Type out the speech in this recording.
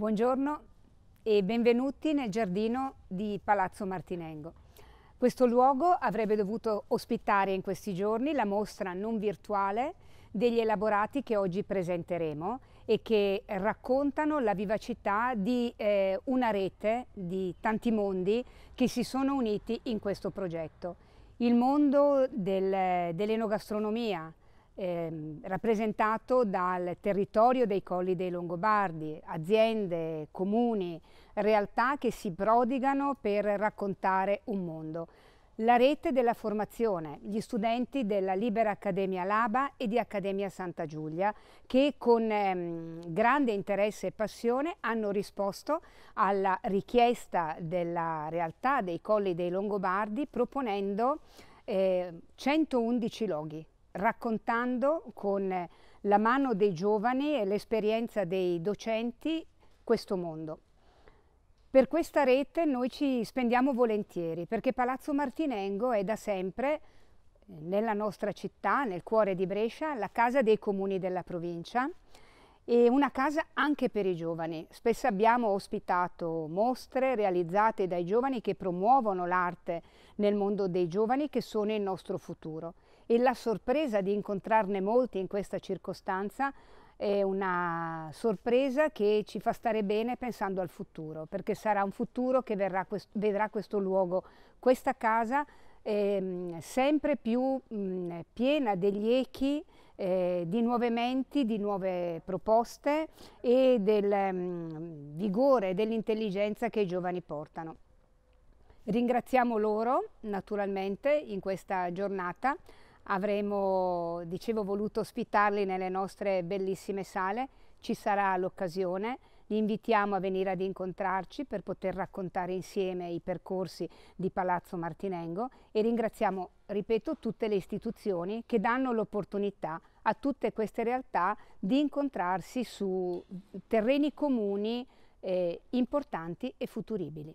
Buongiorno e benvenuti nel giardino di Palazzo Martinengo. Questo luogo avrebbe dovuto ospitare in questi giorni la mostra non virtuale degli elaborati che oggi presenteremo e che raccontano la vivacità di eh, una rete di tanti mondi che si sono uniti in questo progetto. Il mondo del, dell'enogastronomia, ehm, rappresentato dal territorio dei Colli dei Longobardi, aziende, comuni, realtà che si prodigano per raccontare un mondo. La rete della formazione, gli studenti della Libera Accademia Laba e di Accademia Santa Giulia che con ehm, grande interesse e passione hanno risposto alla richiesta della realtà dei Colli dei Longobardi proponendo eh, 111 loghi raccontando con la mano dei giovani e l'esperienza dei docenti questo mondo. Per questa rete noi ci spendiamo volentieri perché Palazzo Martinengo è da sempre eh, nella nostra città, nel cuore di Brescia, la casa dei comuni della provincia e una casa anche per i giovani. Spesso abbiamo ospitato mostre realizzate dai giovani che promuovono l'arte nel mondo dei giovani che sono il nostro futuro e la sorpresa di incontrarne molti in questa circostanza è una sorpresa che ci fa stare bene pensando al futuro, perché sarà un futuro che quest vedrà questo luogo, questa casa, ehm, sempre più mh, mm, piena degli echi eh, di nuove menti, di nuove proposte e del mh, mm, vigore e dell'intelligenza che i giovani portano. Ringraziamo loro naturalmente in questa giornata, avremo, dicevo, voluto ospitarli nelle nostre bellissime sale, ci sarà l'occasione, li invitiamo a venire ad incontrarci per poter raccontare insieme i percorsi di Palazzo Martinengo e ringraziamo, ripeto, tutte le istituzioni che danno l'opportunità a tutte queste realtà di incontrarsi su terreni comuni eh, importanti e futuribili.